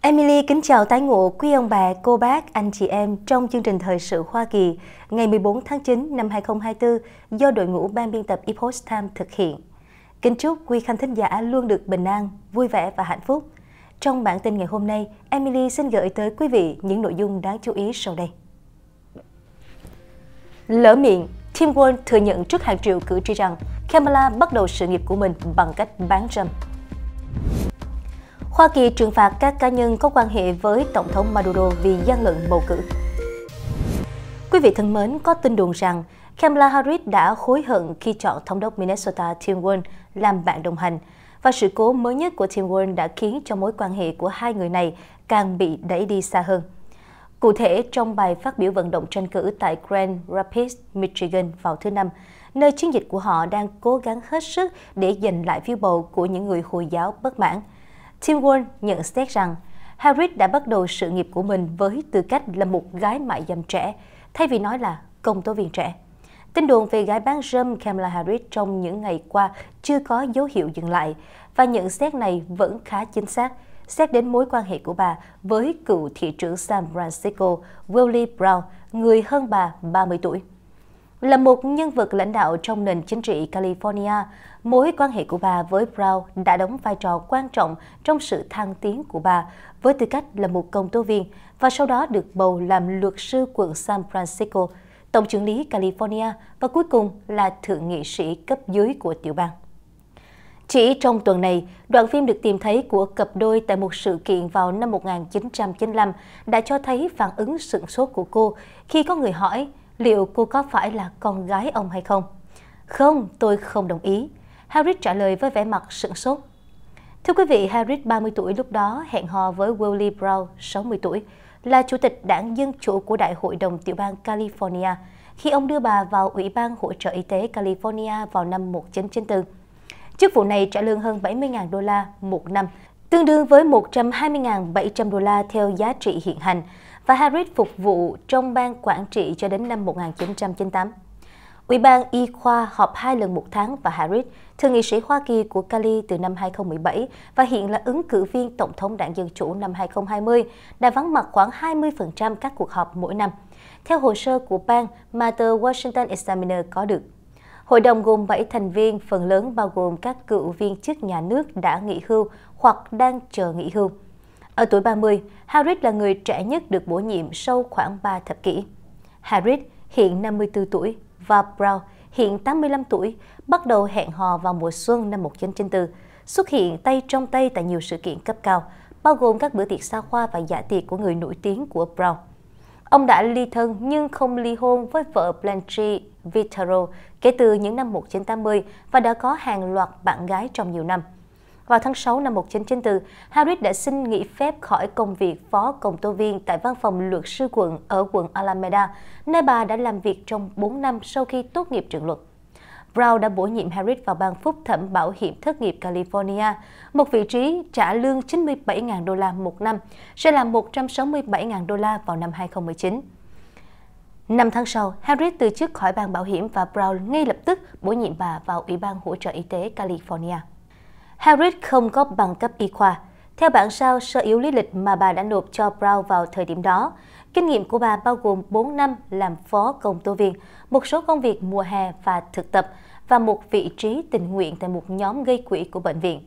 Emily kính chào tái ngộ quý ông bà, cô bác, anh chị em trong chương trình Thời sự Hoa Kỳ ngày 14 tháng 9 năm 2024 do đội ngũ ban biên tập Epoch Times thực hiện. Kính chúc quý khán thính giả luôn được bình an, vui vẻ và hạnh phúc. Trong bản tin ngày hôm nay, Emily xin gửi tới quý vị những nội dung đáng chú ý sau đây. Lỡ miệng, Tim Wall thừa nhận trước hàng triệu cử tri rằng Kamala bắt đầu sự nghiệp của mình bằng cách bán râm. Hoa Kỳ trừng phạt các cá nhân có quan hệ với Tổng thống Maduro vì gian lận bầu cử. Quý vị thân mến, có tin đồn rằng Kamala Harris đã hối hận khi chọn thống đốc Minnesota Tim Walz làm bạn đồng hành – và sự cố mới nhất của Tim Warren đã khiến cho mối quan hệ của hai người này càng bị đẩy đi xa hơn. Cụ thể, trong bài phát biểu vận động tranh cử tại Grand Rapids, Michigan vào thứ Năm, nơi chiến dịch của họ đang cố gắng hết sức để giành lại phiếu bầu của những người Hồi giáo bất mãn. Tim Warren nhận xét rằng, Harris đã bắt đầu sự nghiệp của mình với tư cách là một gái mại dâm trẻ, thay vì nói là công tố viên trẻ. Tin đồn về gái bán rơm Kamala Harris trong những ngày qua chưa có dấu hiệu dừng lại và nhận xét này vẫn khá chính xác, xét đến mối quan hệ của bà với cựu thị trưởng San Francisco Willie Brown, người hơn bà 30 tuổi. Là một nhân vật lãnh đạo trong nền chính trị California, mối quan hệ của bà với Brown đã đóng vai trò quan trọng trong sự thăng tiến của bà với tư cách là một công tố viên và sau đó được bầu làm luật sư quận San Francisco – Tổng trưởng lý California và cuối cùng là thượng nghị sĩ cấp dưới của tiểu bang. Chỉ trong tuần này, đoạn phim được tìm thấy của cặp đôi tại một sự kiện vào năm 1995 đã cho thấy phản ứng sửng sốt của cô khi có người hỏi liệu cô có phải là con gái ông hay không. Không, tôi không đồng ý. Harris trả lời với vẻ mặt sửng sốt. Thưa quý vị, Harris 30 tuổi lúc đó hẹn hò với Willie Brown 60 tuổi là Chủ tịch Đảng Dân Chủ của Đại hội đồng tiểu bang California khi ông đưa bà vào Ủy ban Hỗ trợ Y tế California vào năm 1994. Chức vụ này trả lương hơn 70.000 đô la một năm, tương đương với 120.700 đô la theo giá trị hiện hành, và Harris phục vụ trong ban quản trị cho đến năm 1998. Ủy ban Y khoa họp hai lần một tháng và Harris, thượng nghị sĩ Hoa Kỳ của Cali từ năm 2017 và hiện là ứng cử viên Tổng thống đảng Dân Chủ năm 2020, đã vắng mặt khoảng 20% các cuộc họp mỗi năm, theo hồ sơ của bang mà tờ Washington Examiner có được. Hội đồng gồm 7 thành viên, phần lớn bao gồm các cựu viên chức nhà nước đã nghỉ hưu hoặc đang chờ nghỉ hưu. Ở tuổi 30, Harris là người trẻ nhất được bổ nhiệm sau khoảng 3 thập kỷ. Harris hiện 54 tuổi và Brown, hiện 85 tuổi, bắt đầu hẹn hò vào mùa xuân năm 1994, xuất hiện tay trong tay tại nhiều sự kiện cấp cao, bao gồm các bữa tiệc xa hoa và giả dạ tiệc của người nổi tiếng của Brown. Ông đã ly thân nhưng không ly hôn với vợ Blanche Vitaro kể từ những năm 1980 và đã có hàng loạt bạn gái trong nhiều năm. Vào tháng 6 năm 1994, Harris đã xin nghỉ phép khỏi công việc phó công tố viên tại văn phòng luật sư quận ở quận Alameda, nơi bà đã làm việc trong 4 năm sau khi tốt nghiệp trường luật. Brown đã bổ nhiệm Harris vào ban phúc thẩm bảo hiểm thất nghiệp California, một vị trí trả lương 97.000 đô la một năm, sẽ là 167.000 đô la vào năm 2019. Năm tháng sau, Harris từ chức khỏi ban bảo hiểm và Brown ngay lập tức bổ nhiệm bà vào Ủy ban hỗ trợ y tế California. Harris không có bằng cấp y khoa. Theo bản sao sơ yếu lý lịch mà bà đã nộp cho Brown vào thời điểm đó, kinh nghiệm của bà bao gồm 4 năm làm phó công tố viên, một số công việc mùa hè và thực tập và một vị trí tình nguyện tại một nhóm gây quỹ của bệnh viện.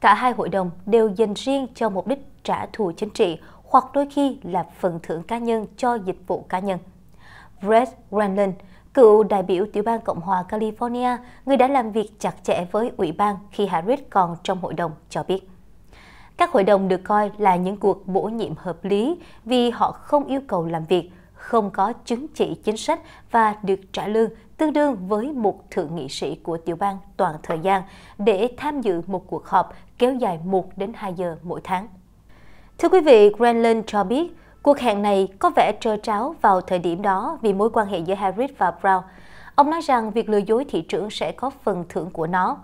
Cả hai hội đồng đều dành riêng cho mục đích trả thù chính trị hoặc đôi khi là phần thưởng cá nhân cho dịch vụ cá nhân. Brett Granlund, Cựu đại biểu tiểu bang Cộng hòa California, người đã làm việc chặt chẽ với ủy ban khi Harris còn trong hội đồng, cho biết. Các hội đồng được coi là những cuộc bổ nhiệm hợp lý vì họ không yêu cầu làm việc, không có chứng chỉ chính sách và được trả lương tương đương với một thượng nghị sĩ của tiểu bang toàn thời gian để tham dự một cuộc họp kéo dài 1 đến 2 giờ mỗi tháng. Thưa quý vị, Granlund cho biết, Cuộc hẹn này có vẻ trơ tráo vào thời điểm đó vì mối quan hệ giữa Harris và Brown. Ông nói rằng việc lừa dối thị trưởng sẽ có phần thưởng của nó.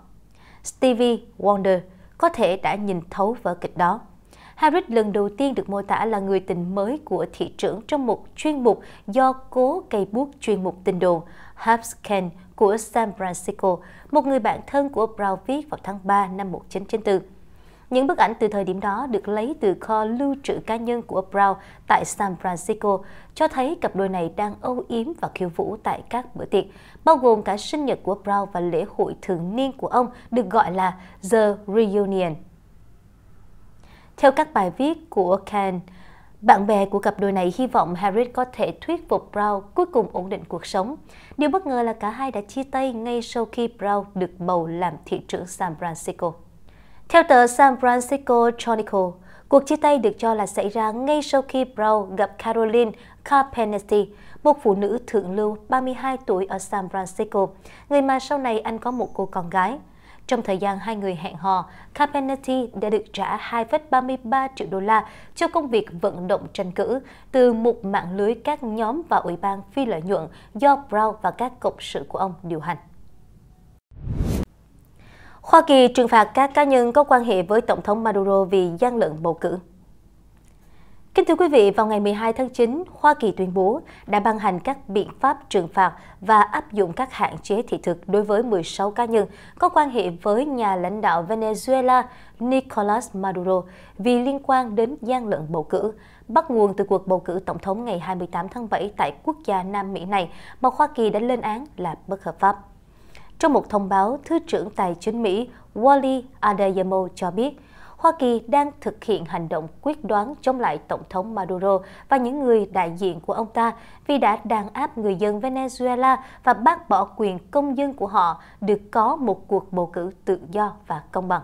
Stevie Wonder có thể đã nhìn thấu vở kịch đó. Harris lần đầu tiên được mô tả là người tình mới của thị trưởng trong một chuyên mục do cố cây bút chuyên mục tin đồn Habs của San Francisco, một người bạn thân của Brown viết vào tháng 3 năm 1994. Những bức ảnh từ thời điểm đó được lấy từ kho lưu trữ cá nhân của Brown tại San Francisco, cho thấy cặp đôi này đang âu yếm và khiêu vũ tại các bữa tiệc, bao gồm cả sinh nhật của Brown và lễ hội thường niên của ông được gọi là The Reunion. Theo các bài viết của Ken, bạn bè của cặp đôi này hy vọng Harris có thể thuyết phục Brown cuối cùng ổn định cuộc sống. Điều bất ngờ là cả hai đã chia tay ngay sau khi Brown được bầu làm thị trưởng San Francisco. Theo tờ San Francisco Chronicle, cuộc chia tay được cho là xảy ra ngay sau khi Brown gặp Caroline Carpenetti, một phụ nữ thượng lưu 32 tuổi ở San Francisco, người mà sau này anh có một cô con gái. Trong thời gian hai người hẹn hò, Carpenetti đã được trả 2,33 triệu đô la cho công việc vận động tranh cử từ một mạng lưới các nhóm và ủy ban phi lợi nhuận do Brown và các cộng sự của ông điều hành. Hoa Kỳ trừng phạt các cá nhân có quan hệ với Tổng thống Maduro vì gian lận bầu cử. Kính thưa quý vị, vào ngày 12 tháng 9, Hoa Kỳ tuyên bố đã ban hành các biện pháp trừng phạt và áp dụng các hạn chế thị thực đối với 16 cá nhân có quan hệ với nhà lãnh đạo Venezuela Nicolas Maduro vì liên quan đến gian lận bầu cử, bắt nguồn từ cuộc bầu cử tổng thống ngày 28 tháng 7 tại quốc gia Nam Mỹ này mà Hoa Kỳ đã lên án là bất hợp pháp. Trong một thông báo, Thứ trưởng Tài chính Mỹ Wally Adeyemo cho biết, Hoa Kỳ đang thực hiện hành động quyết đoán chống lại Tổng thống Maduro và những người đại diện của ông ta vì đã đàn áp người dân Venezuela và bác bỏ quyền công dân của họ được có một cuộc bầu cử tự do và công bằng.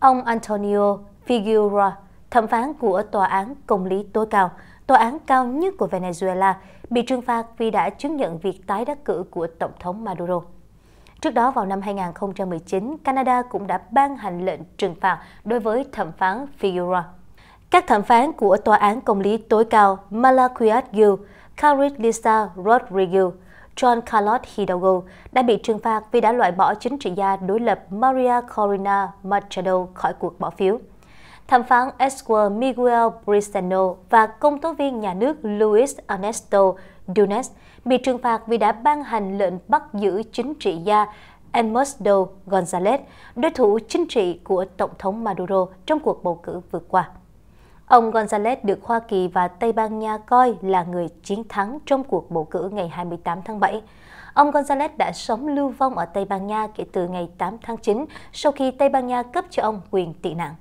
Ông Antonio Figueroa, thẩm phán của Tòa án Công lý tối cao, tòa án cao nhất của Venezuela, bị trừng phạt vì đã chứng nhận việc tái đắc cử của Tổng thống Maduro. Trước đó vào năm 2019, Canada cũng đã ban hành lệnh trừng phạt đối với thẩm phán Figueroa. Các thẩm phán của Tòa án Công lý tối cao Malaquiat Yu, Carrie Lisa Rodriguez, John Carlos Hidalgo đã bị trừng phạt vì đã loại bỏ chính trị gia đối lập Maria Corina Machado khỏi cuộc bỏ phiếu thẩm phán Esquer Miguel Bristano và công tố viên nhà nước Luis Ernesto Dunes bị trừng phạt vì đã ban hành lệnh bắt giữ chính trị gia Ernesto Gonzalez, đối thủ chính trị của Tổng thống Maduro trong cuộc bầu cử vừa qua. Ông Gonzalez được Hoa Kỳ và Tây Ban Nha coi là người chiến thắng trong cuộc bầu cử ngày 28 tháng 7. Ông Gonzalez đã sống lưu vong ở Tây Ban Nha kể từ ngày 8 tháng 9 sau khi Tây Ban Nha cấp cho ông quyền tị nạn.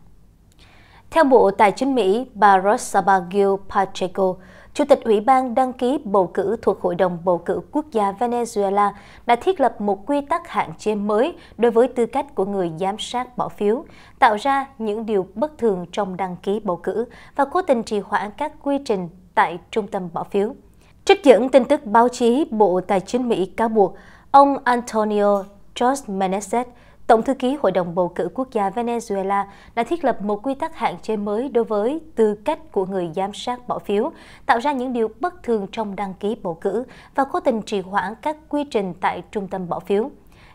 Theo Bộ Tài chính Mỹ, bà Rosabagill Pacheco, Chủ tịch Ủy ban đăng ký bầu cử thuộc Hội đồng Bầu cử Quốc gia Venezuela đã thiết lập một quy tắc hạn chế mới đối với tư cách của người giám sát bỏ phiếu, tạo ra những điều bất thường trong đăng ký bầu cử và cố tình trì hoãn các quy trình tại trung tâm bỏ phiếu. Trích dẫn tin tức báo chí Bộ Tài chính Mỹ cáo buộc ông Antonio George Meneses. Tổng thư ký Hội đồng Bầu cử Quốc gia Venezuela đã thiết lập một quy tắc hạn chế mới đối với tư cách của người giám sát bỏ phiếu, tạo ra những điều bất thường trong đăng ký bầu cử và cố tình trì hoãn các quy trình tại trung tâm bỏ phiếu.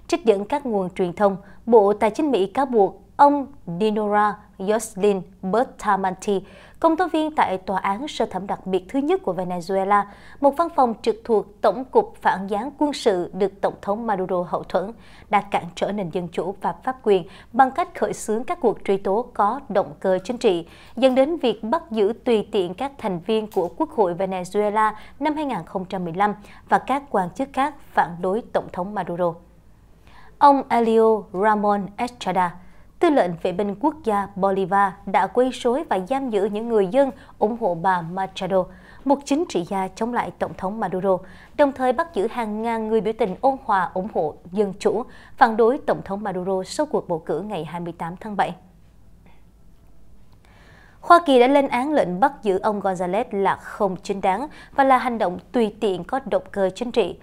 Trích dẫn các nguồn truyền thông, Bộ Tài chính Mỹ cáo buộc ông Dinora Yoslin Bertamanti công tố viên tại Tòa án Sơ thẩm đặc biệt thứ nhất của Venezuela, một văn phòng trực thuộc Tổng cục Phản gián quân sự được Tổng thống Maduro hậu thuẫn, đã cản trở nền dân chủ và pháp quyền bằng cách khởi xướng các cuộc truy tố có động cơ chính trị, dẫn đến việc bắt giữ tùy tiện các thành viên của Quốc hội Venezuela năm 2015 và các quan chức khác phản đối Tổng thống Maduro. Ông Elio Ramon Estrada, Tư lệnh vệ binh quốc gia Bolivar đã quấy rối và giam giữ những người dân ủng hộ bà Machado, một chính trị gia chống lại Tổng thống Maduro, đồng thời bắt giữ hàng ngàn người biểu tình ôn hòa ủng hộ dân chủ, phản đối Tổng thống Maduro sau cuộc bầu cử ngày 28 tháng 7. Hoa Kỳ đã lên án lệnh bắt giữ ông González là không chính đáng và là hành động tùy tiện có động cơ chính trị.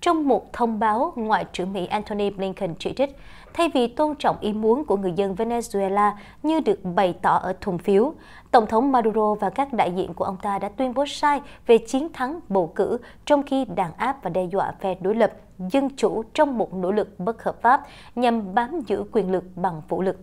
Trong một thông báo, Ngoại trưởng Mỹ Antony Blinken chỉ trích, thay vì tôn trọng ý muốn của người dân Venezuela như được bày tỏ ở thùng phiếu, Tổng thống Maduro và các đại diện của ông ta đã tuyên bố sai về chiến thắng bầu cử trong khi đàn áp và đe dọa phe đối lập dân chủ trong một nỗ lực bất hợp pháp nhằm bám giữ quyền lực bằng vũ lực.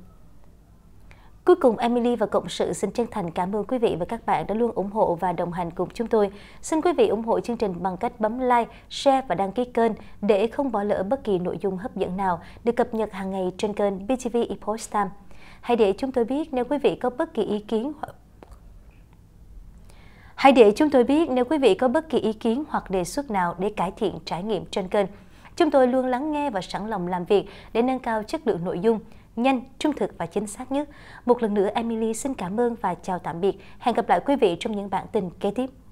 Cuối cùng, Emily và Cộng sự xin chân thành cảm ơn quý vị và các bạn đã luôn ủng hộ và đồng hành cùng chúng tôi. Xin quý vị ủng hộ chương trình bằng cách bấm like, share và đăng ký kênh để không bỏ lỡ bất kỳ nội dung hấp dẫn nào được cập nhật hàng ngày trên kênh BTV Epoch Time. Hãy để chúng tôi biết nếu quý vị có bất kỳ ý kiến hoặc Hãy để chúng tôi biết nếu quý vị có bất kỳ ý kiến hoặc đề xuất nào để cải thiện trải nghiệm trên kênh. Chúng tôi luôn lắng nghe và sẵn lòng làm việc để nâng cao chất lượng nội dung nhanh, trung thực và chính xác nhất. Một lần nữa Emily xin cảm ơn và chào tạm biệt. Hẹn gặp lại quý vị trong những bản tin kế tiếp.